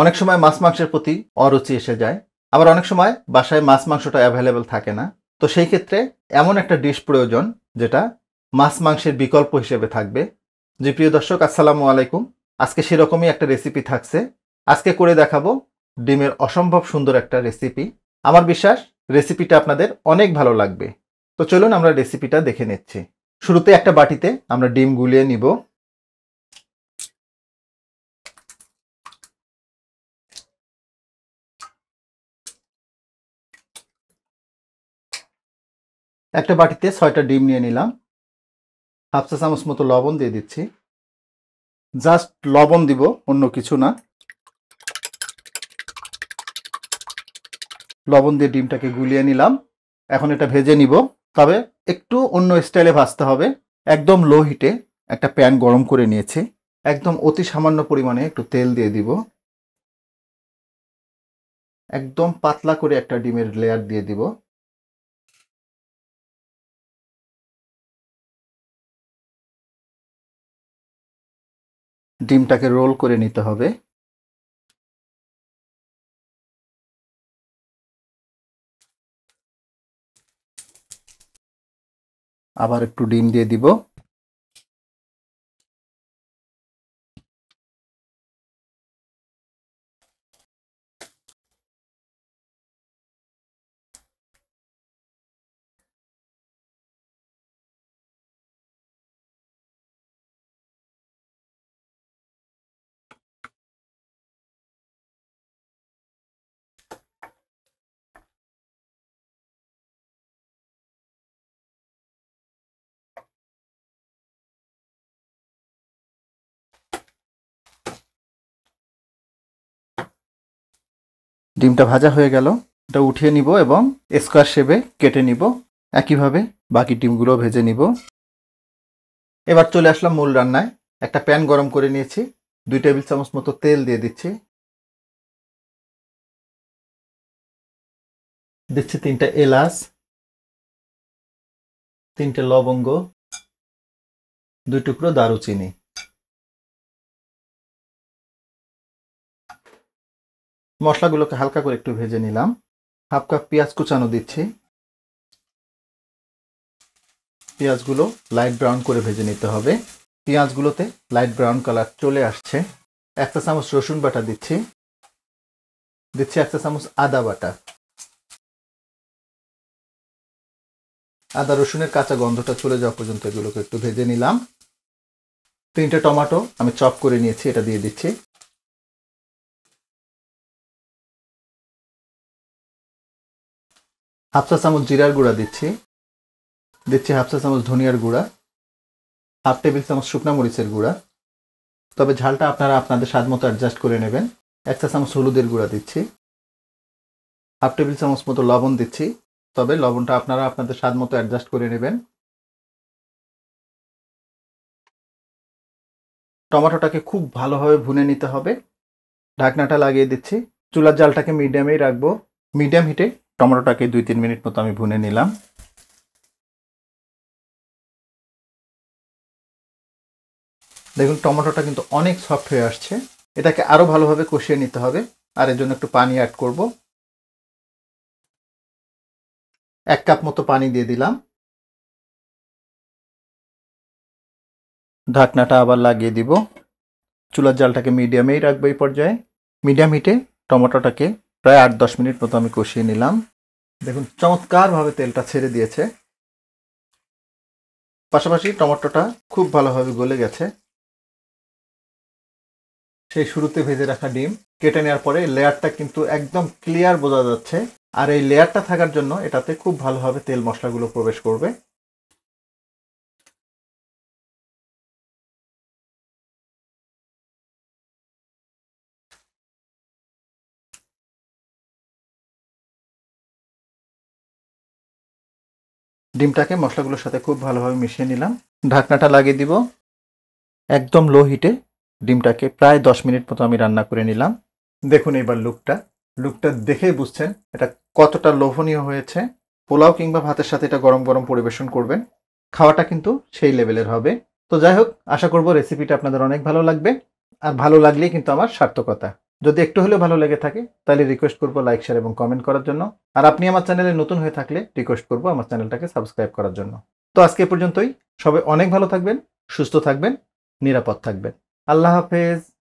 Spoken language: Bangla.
অনেক সময় মাছ মাংসের প্রতি অরুচি এসে যায় আবার অনেক সময় বাসায় মাছ মাংসটা অ্যাভেলেবেল থাকে না তো সেই ক্ষেত্রে এমন একটা ডিশ প্রয়োজন যেটা মাছ মাংসের বিকল্প হিসেবে থাকবে যে প্রিয় দর্শক আসসালামু আলাইকুম আজকে সেরকমই একটা রেসিপি থাকছে আজকে করে দেখাবো ডিমের অসম্ভব সুন্দর একটা রেসিপি আমার বিশ্বাস রেসিপিটা আপনাদের অনেক ভালো লাগবে তো চলুন আমরা রেসিপিটা দেখে নিচ্ছি শুরুতে একটা বাটিতে আমরা ডিম গুলিয়ে নিব একটা বাটিতে ছয়টা ডিম নিয়ে নিলাম হাফ চা চামচ মতো লবণ দিয়ে দিচ্ছি জাস্ট লবণ দিব অন্য কিছু না লবণ দিয়ে ডিমটাকে গুলিয়ে নিলাম এখন এটা ভেজে নিব তবে একটু অন্য স্টাইলে ভাজতে হবে একদম লো হিটে একটা প্যান গরম করে নিয়েছি একদম অতি সামান্য পরিমাণে একটু তেল দিয়ে দিব একদম পাতলা করে একটা ডিমের লেয়ার দিয়ে দিব ডিমটাকে রোল করে নিতে হবে আবার একটু ডিম দিয়ে দিব ডিমটা ভাজা হয়ে গেল এটা উঠিয়ে নিব এবং স্কোয়ার শেপে কেটে নিব একইভাবে বাকি ডিমগুলো ভেজে নিব এবার চলে আসলাম মূল রান্নায় একটা প্যান গরম করে নিয়েছি দুই টেবিল চামচ মতো তেল দিয়ে দিচ্ছি দিচ্ছি তিনটা এলাচ তিনটে লবঙ্গ দুই টুকরো দারুচিনি মশলাগুলোকে হালকা করে একটু ভেজে নিলাম হাফ কাপ পেঁয়াজ কুচানো দিচ্ছি পেঁয়াজগুলো লাইট ব্রাউন করে ভেজে নিতে হবে পেঁয়াজগুলোতে লাইট ব্রাউন কালার চলে আসছে একটা চামচ রসুন বাটা দিচ্ছি দিচ্ছি একটা চামচ আদা বাটা আদা রসুনের কাঁচা গন্ধটা চলে যাওয়া পর্যন্ত এগুলোকে একটু ভেজে নিলাম তিনটে টমেটো আমি চপ করে নিয়েছি এটা দিয়ে দিচ্ছি হাফ চা চামচ জিরার গুঁড়া দিচ্ছি দিচ্ছি হাফ চা চামচ ধনিয়ার গুঁড়া হাফ টেবিল চামচ শুকনা মরিচের গুঁড়া তবে ঝালটা আপনারা আপনাদের স্বাদ মতো অ্যাডজাস্ট করে নেবেন এক চা চামচ হলুদের গুঁড়া দিচ্ছি হাফ টেবিল চামচ মতো লবণ দিচ্ছি তবে লবণটা আপনারা আপনাদের স্বাদ মতো অ্যাডজাস্ট করে নেবেন টমেটোটাকে খুব ভালোভাবে ভুনে নিতে হবে ঢাকনাটা লাগিয়ে দিচ্ছি চুলার জালটাকে মিডিয়ামেই রাখবো মিডিয়াম হিটে টমেটোটাকে দুই তিন মিনিট মতো আমি ভুনে নিলাম দেখুন টমেটোটা কিন্তু অনেক সফট হয়ে আসছে এটাকে আরও ভালোভাবে কষিয়ে নিতে হবে আর এর জন্য একটু পানি অ্যাড করব এক কাপ মতো পানি দিয়ে দিলাম ঢাকনাটা আবার লাগিয়ে দিব চুলার জালটাকে মিডিয়ামেই রাখবো এই পর্যায়ে মিডিয়াম হিটে টমেটোটাকে প্রায় আট দশ মিনিট মতো আমি কষিয়ে নিলাম দেখুন চমৎকারভাবে তেলটা ছেড়ে দিয়েছে পাশাপাশি টমেটোটা খুব ভালোভাবে গলে গেছে সেই শুরুতে ভেজে রাখা ডিম কেটে নেওয়ার পরে লেয়ারটা কিন্তু একদম ক্লিয়ার বোঝা যাচ্ছে আর এই লেয়ারটা থাকার জন্য এটাতে খুব ভালোভাবে তেল মশলাগুলো প্রবেশ করবে ডিমটাকে মশলাগুলোর সাথে খুব ভালোভাবে মিশিয়ে নিলাম ঢাকনাটা লাগিয়ে দিব একদম লো হিটে ডিমটাকে প্রায় দশ মিনিট মতো আমি রান্না করে নিলাম দেখুন এবার লুকটা লুকটা দেখে বুঝছেন এটা কতটা লোভনীয় হয়েছে পোলাও কিংবা ভাতের সাথে এটা গরম গরম পরিবেশন করবেন খাওয়াটা কিন্তু সেই লেভেলের হবে তো যাই হোক আশা করব রেসিপিটা আপনাদের অনেক ভালো লাগবে আর ভালো লাগলেই কিন্তু আমার সার্থকতা যদি একটু হলেও ভালো লেগে থাকে তাহলে রিকোয়েস্ট করবো লাইক শেয়ার এবং কমেন্ট করার জন্য আর আপনি আমার চ্যানেলে নতুন হয়ে থাকলে রিকোয়েস্ট করবো আমার চ্যানেলটাকে সাবস্ক্রাইব করার জন্য তো আজকে পর্যন্তই সবাই অনেক ভালো থাকবেন সুস্থ থাকবেন নিরাপদ থাকবেন আল্লাহ হাফেজ